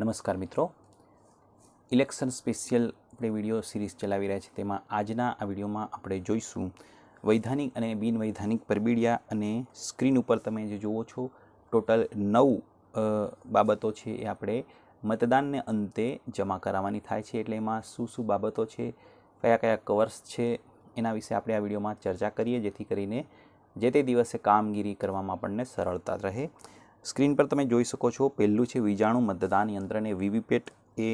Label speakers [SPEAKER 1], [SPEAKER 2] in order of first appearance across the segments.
[SPEAKER 1] નમસ્કાર મિત્રો election special આપણે વિડીયો સિરીઝ ચલાવી રહ્યા છીએ તેમાં આજના આ વિડીયોમાં આપણે જોઈશું વૈધાનિક અને બિનવૈધાનિક પરબીડિયા અને સ્ક્રીન ઉપર તમે જે જુઓ છો ટોટલ નવ બાબતો છે એ આપણે મતદાનને અંતે જમા કરાવવાની થાય છે એટલે એમાં શું શું બાબતો છે કયા કયા કવર્સ છે એના વિશે આપણે આ વિડીયોમાં ચર્ચા કરીએ જેથી કરીને જે તે દિવસે કામગીરી કરવામાં આપણને સરળતા રહે સ્ક્રીન પર તમે જોઈ શકો છો પહેલું છે વીજાણુ મતદાન યંત્રને વીવીપેટ એ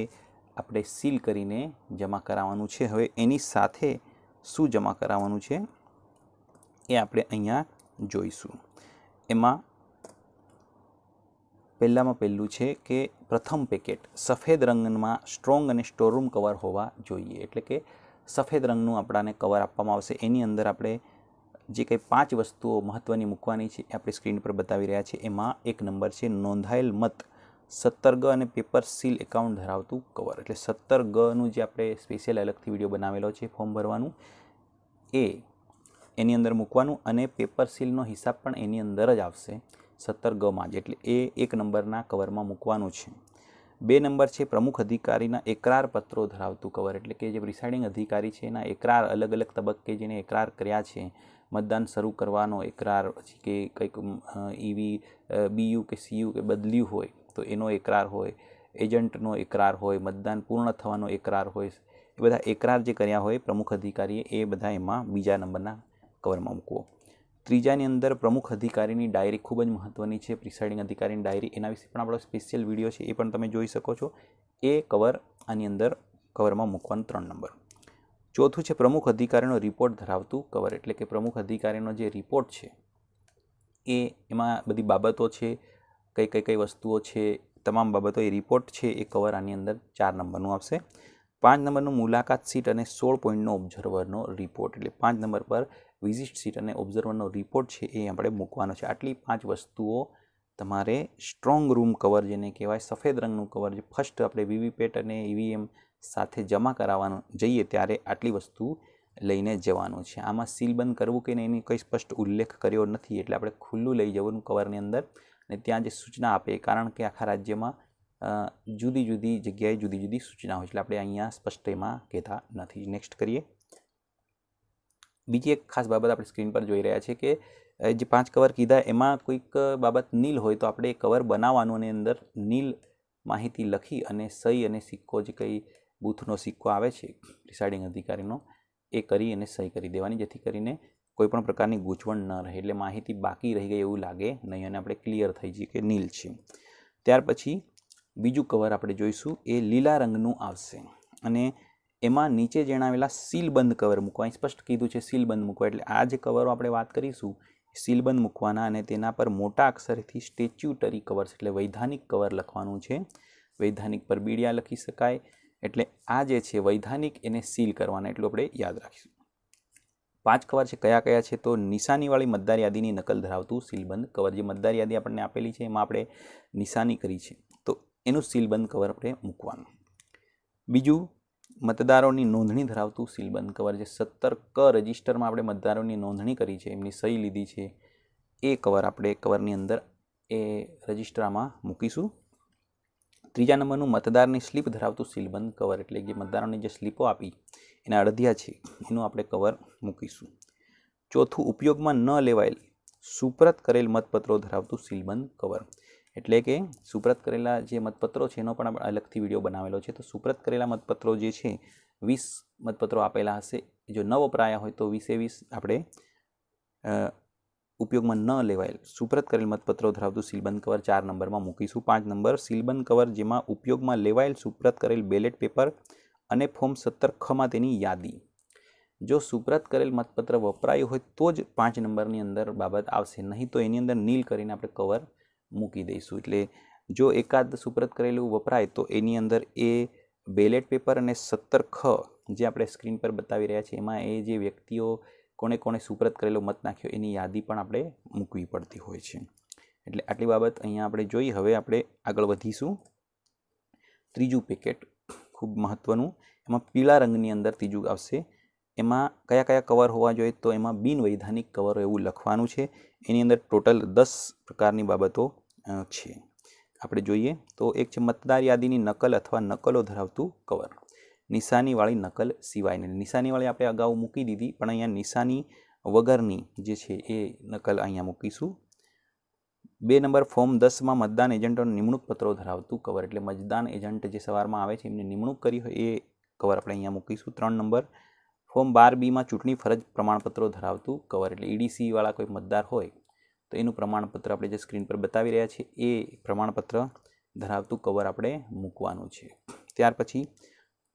[SPEAKER 1] આપણે સીલ કરીને જમા કરાવવાનું છે હવે એની સાથે શું જમા કરાવવાનું છે એ આપણે અહીંયા જોઈશું એમાં પહેલાંમાં પહેલું છે કે પ્રથમ પેકેટ સફેદ રંગમાં સ્ટ્રોંગ અને સ્ટોરરૂમ કવર હોવા જોઈએ એટલે કે સફેદ રંગનું આપણાને કવર આપવામાં આવશે એની અંદર આપણે જે કંઈ પાંચ વસ્તુઓ મહત્ત્વની મૂકવાની છે આપણે સ્ક્રીન પર બતાવી રહ્યા છે એમાં એક નંબર છે નોંધાયેલ મત સત્તર ગ અને પેપર સીલ એકાઉન્ટ ધરાવતું કવર એટલે સત્તર ગનું જે આપણે સ્પેશિયલ અલગથી વિડીયો બનાવેલો છે ફોર્મ ભરવાનું એ એની અંદર મૂકવાનું અને પેપર સીલનો હિસાબ પણ એની અંદર જ આવશે સત્તર ગમાં જ એટલે એ એક નંબરના કવરમાં મૂકવાનું છે બે નંબર છે પ્રમુખ અધિકારીના એકરાર પત્રો ધરાવતું કવર એટલે કે જે પ્રિસાઇડિંગ અધિકારી છે એના એકરાર અલગ અલગ તબક્કે જેને એકરાર કર્યા છે મતદાન શરૂ કરવાનો એકરાર પછી કે કંઈક ઈવી બીયુ કે સીયુ કે બદલ્યું હોય તો એનો એકરાર હોય એજન્ટનો એકરાર હોય મતદાન પૂર્ણ થવાનો એકરાર હોય એ બધા એકરાર જે કર્યા હોય પ્રમુખ અધિકારીએ એ બધા એમાં બીજા નંબરના કવરમાં મૂકવો ત્રીજાની અંદર પ્રમુખ અધિકારીની ડાયરી ખૂબ જ મહત્ત્વની છે પ્રિસાઇડિંગ અધિકારીની ડાયરી એના વિશે પણ આપણો સ્પેશિયલ વિડીયો છે એ પણ તમે જોઈ શકો છો એ કવર આની અંદર કવરમાં મૂકવાનો ત્રણ નંબર ચોથું છે પ્રમુખ અધિકારીનો રિપોર્ટ ધરાવતું કવર એટલે કે પ્રમુખ અધિકારીનો જે રિપોર્ટ છે એ એમાં બધી બાબતો છે કઈ કઈ કઈ વસ્તુઓ છે તમામ બાબતો એ રિપોર્ટ છે એ કવર આની અંદર ચાર નંબરનું આવશે પાંચ નંબરનું મુલાકાત સીટ અને સોળ પોઈન્ટનો ઓબ્ઝર્વરનો રિપોર્ટ એટલે પાંચ નંબર પર વિઝિટ સીટ અને ઓબ્ઝર્વરનો રિપોર્ટ છે એ આપણે મૂકવાનો છે આટલી પાંચ વસ્તુઓ તમારે સ્ટ્રોંગ રૂમ કવર જેને કહેવાય સફેદ રંગનું કવર જે ફર્સ્ટ આપણે વીવીપેટ અને ઈવીએમ સાથે જમા કરાવવાનું જઈએ ત્યારે આટલી વસ્તુ લઈને જવાનું છે આમાં સીલબંધ કરવું કે નહીં એની કંઈ સ્પષ્ટ ઉલ્લેખ કર્યો નથી એટલે આપણે ખુલ્લું લઈ જવાનું કવરની અંદર અને ત્યાં જે સૂચના આપે કારણ કે આખા રાજ્યમાં જુદી જુદી જગ્યાએ જુદી જુદી સૂચનાઓ એટલે આપણે અહીંયા સ્પષ્ટ એમાં કહેતા નથી નેક્સ્ટ કરીએ બીજી એક ખાસ બાબત આપણે સ્ક્રીન પર જોઈ રહ્યા છે કે જે પાંચ કવર કીધા એમાં કોઈક બાબત નીલ હોય તો આપણે કવર બનાવવાનું અને અંદર નીલ માહિતી લખી અને સહી અને સિક્કો જે કંઈ બૂથનો સિક્કો આવે છે ડિસાઇડિંગ અધિકારીનો એ કરી અને સહી કરી દેવાની જેથી કરીને કોઈપણ પ્રકારની ગૂંચવણ ન રહે એટલે માહિતી બાકી રહી ગઈ એવું લાગે નહીં અને આપણે ક્લિયર થઈ જઈએ કે નીલ છે ત્યાર પછી બીજું કવર આપણે જોઈશું એ લીલા રંગનું આવશે અને એમાં નીચે જણાવેલા સીલબંધ કવર મૂકવા અહીં સ્પષ્ટ કીધું છે સીલબંધ મૂકવા એટલે આ જે કવરો આપણે વાત કરીશું સીલબંધ મૂકવાના અને તેના પર મોટા અક્ષરથી સ્ટેચ્યુટરી કવર્સ એટલે વૈધાનિક કવર લખવાનું છે વૈધાનિક પર બીડિયા લખી શકાય એટલે આ જે છે વૈધાનિક એને સીલ કરવાના એટલું આપણે યાદ રાખીશું પાંચ કવર છે કયા કયા છે તો નિશાનીવાળી મતદાર યાદીની નકલ ધરાવતું સીલબંધ કવર જે મતદાર યાદી આપણને આપેલી છે એમાં આપણે નિશાની કરી છે એનું સીલબંધ કવર આપણે મૂકવાનું બીજું મતદારોની નોંધણી ધરાવતું સીલબંધ કવર જે સત્તર ક રજિસ્ટરમાં આપણે મતદારોની નોંધણી કરી છે એમની સહી લીધી છે એ કવર આપણે કવરની અંદર એ રજિસ્ટ્રામાં મૂકીશું ત્રીજા નંબરનું મતદારની સ્લીપ ધરાવતું સીલબંધ કવર એટલે કે મતદારોની જે સ્લીપો આપી એના અડધિયા છે એનું આપણે કવર મૂકીશું ચોથું ઉપયોગમાં ન લેવાયેલ સુપ્રત કરેલ મતપત્રો ધરાવતું સીલબંધ કવર એટલે કે સુપ્રત કરેલા જે મતપત્રો છે એનો પણ અલગથી વિડીયો બનાવેલો છે તો સુપ્રત કરેલા મતપત્રો જે છે વીસ મતપત્રો આપેલા હશે જો ન વપરાયા હોય તો વીસે વીસ આપણે ઉપયોગમાં ન લેવાયેલ સુપ્રત કરેલ મતપત્રો ધરાવતું સીલબંધ કવર ચાર નંબરમાં મૂકીશું પાંચ નંબર સીલબંધ કવર જેમાં ઉપયોગમાં લેવાયેલ સુપ્રત કરેલ બેલેટ પેપર અને ફોર્મ સત્તર ખમાં તેની યાદી જો સુપ્રત કરેલ મતપત્ર વપરાયું હોય તો જ પાંચ નંબરની અંદર બાબત આવશે નહીં તો એની અંદર નીલ કરીને આપણે કવર મૂકી દઈશું એટલે જો એકાદ સુપ્રત કરેલું વપરાય તો એની અંદર એ બેલેટ પેપર અને સત્તર ખ જે આપણે સ્ક્રીન પર બતાવી રહ્યા છીએ એમાં એ જે વ્યક્તિઓ કોણે કોણે સુપ્રત કરેલો મત નાખ્યો એની યાદી પણ આપણે મૂકવી પડતી હોય છે એટલે આટલી બાબત અહીંયા આપણે જોઈ હવે આપણે આગળ વધીશું ત્રીજું પેકેટ ખૂબ મહત્ત્વનું એમાં પીળા રંગની અંદર ત્રીજું આવશે એમાં કયા કયા કવર હોવા જોઈએ તો એમાં બિનવૈધાનિક કવર એવું લખવાનું છે એની અંદર ટોટલ દસ પ્રકારની બાબતો છે આપણે જોઈએ તો એક છે મતદાર યાદીની નકલ અથવા નકલો ધરાવતું કવર નિશાનીવાળી નકલ સિવાયની નિશાનીવાળી આપણે અગાઉ મૂકી દીધી પણ અહીંયા નિશાની વગરની જે છે એ નકલ અહીંયા મૂકીશું બે નંબર ફોર્મ દસમાં મતદાન એજન્ટોને નિમણૂક પત્રો ધરાવતું કવર એટલે મતદાન એજન્ટ જે સવારમાં આવે છે એમને નિમણૂક કરી હોય એ કવર આપણે અહીંયા મૂકીશું ત્રણ નંબર ફોર્મ બાર બીમાં ચૂંટણી ફરજ પ્રમાણપત્રો ધરાવતું કવર એટલે ઈડીસીવાળા e કોઈ મતદાર હોય તો એનું પ્રમાણપત્ર આપણે જે સ્ક્રીન પર બતાવી રહ્યા છીએ એ પ્રમાણપત્ર ધરાવતું કવર આપણે મૂકવાનું છે ત્યાર પછી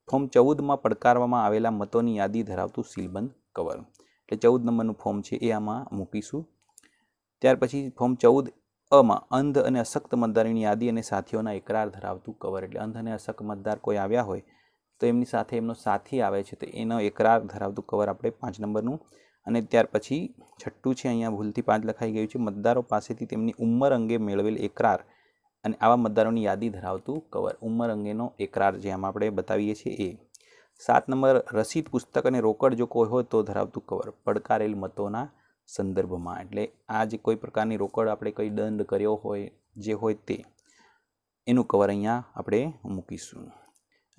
[SPEAKER 1] ફોર્મ ચૌદમાં પડકારવામાં આવેલા મતોની યાદી ધરાવતું સીલબંધ કવર એટલે ચૌદ નંબરનું ફોર્મ છે એ આમાં મૂકીશું ત્યાર પછી ફોર્મ ચૌદ અમાં અંધ અને અશક્ત મતદારની યાદી અને સાથીઓના એકરાર ધરાવતું કવર એટલે અંધ અને અશક્ત મતદાર કોઈ આવ્યા હોય તો એમની સાથે એમનો સાથી આવે છે તો એનો એકરાર ધરાવતું કવર આપણે પાંચ નંબરનું અને ત્યાર પછી છઠ્ઠું છે અહીંયા ભૂલથી પાંચ લખાઈ ગયું છે મતદારો પાસેથી તેમની ઉંમર અંગે મેળવેલ એકરાર અને આવા મતદારોની યાદી ધરાવતું કવર ઉંમર અંગેનો એકરાર જે આમ આપણે બતાવીએ છીએ એ સાત નંબર રસીદ પુસ્તક અને રોકડ જો કોઈ હોય તો ધરાવતું કવર પડકારેલ મતોના સંદર્ભમાં એટલે આ જે કોઈ પ્રકારની રોકડ આપણે કંઈ દંડ કર્યો હોય જે હોય તે એનું કવર અહીંયા આપણે મૂકીશું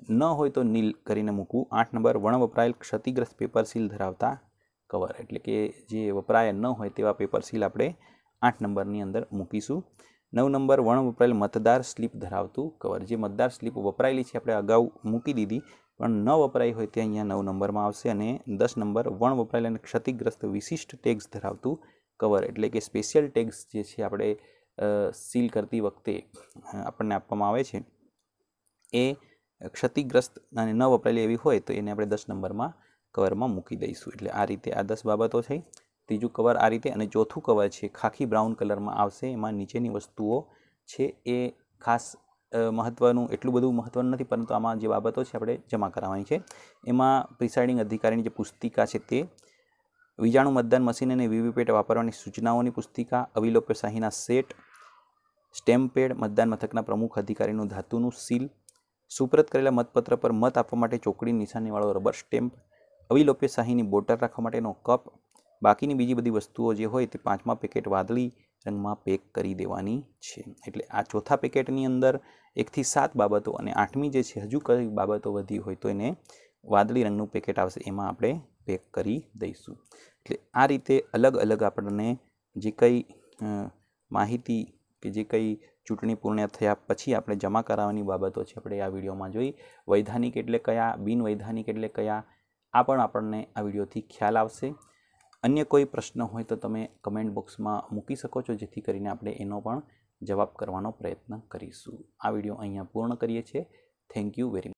[SPEAKER 1] ન હોય તો નીલ કરીને મૂકવું આઠ નંબર વણ વપરાયેલ ક્ષતિગ્રસ્ત પેપર સીલ ધરાવતા કવર એટલે કે જે વપરાયા ન હોય તેવા પેપર સીલ આપણે આઠ નંબરની અંદર મૂકીશું નવ નંબર વણ વપરાયેલ મતદાર સ્લીપ ધરાવતું કવર જે મતદાર સ્લીપ વપરાયેલી છે આપણે અગાઉ મૂકી દીધી પણ ન વપરાઈ હોય તે અહીંયા નવ નંબરમાં આવશે અને દસ નંબર વણ વપરાયેલ અને ક્ષતિગ્રસ્ત વિશિષ્ટ ટેક્સ ધરાવતું કવર એટલે કે સ્પેશિયલ ટેક્સ જે છે આપણે સીલ કરતી વખતે આપણને આપવામાં આવે છે એ ક્ષતિગ્રસ્ત અને ન વપરાયેલી એવી હોય તો એને આપણે દસ નંબરમાં કવરમાં મૂકી દઈશું એટલે આ રીતે આ દસ બાબતો છે ત્રીજું કવર આ રીતે અને ચોથું કવર છે ખાખી બ્રાઉન કલરમાં આવશે એમાં નીચેની વસ્તુઓ છે એ ખાસ મહત્ત્વનું એટલું બધું મહત્ત્વનું નથી પરંતુ આમાં જે બાબતો છે આપણે જમા કરાવવાની છે એમાં પ્રિસાઇડિંગ અધિકારીની જે પુસ્તિકા છે તે વીજાણુ મતદાન મશીન અને વીવીપેટ વાપરવાની સૂચનાઓની પુસ્તિકા શાહીના સેટ સ્ટેમ્પેડ મતદાન મથકના પ્રમુખ અધિકારીનું ધાતુનું સીલ સુપ્રત કરેલા મતપત્ર પર મત આપવા માટે ચોકડી નિશાનીવાળો રબર સ્ટેમ્પ અવિલોપ્યશાહીની બોટર રાખવા માટેનો કપ બાકીની બીજી બધી વસ્તુઓ જે હોય તે પાંચમા પેકેટ વાદળી રંગમાં પેક કરી દેવાની છે એટલે આ ચોથા પેકેટની અંદર એકથી સાત બાબતો અને આઠમી જે છે હજુ કઈ બાબતો વધી હોય તો એને વાદળી રંગનું પેકેટ આવશે એમાં આપણે પેક કરી દઈશું એટલે આ રીતે અલગ અલગ આપણને જે કંઈ માહિતી કે જે કંઈ ચૂંટણી પૂર્ણ થયા પછી આપણે જમા કરાવવાની બાબતો છે આપણે આ વિડીયોમાં જોઈ વૈધાનિક એટલે કયા બિનવૈધાનિક એટલે કયા આ પણ આપણને આ વિડીયોથી ખ્યાલ આવશે અન્ય કોઈ પ્રશ્ન હોય તો તમે કમેન્ટ બોક્સમાં મૂકી શકો છો જેથી કરીને આપણે એનો પણ જવાબ કરવાનો પ્રયત્ન કરીશું આ વિડીયો અહીંયા પૂર્ણ કરીએ છીએ થેન્ક યુ વેરી મચ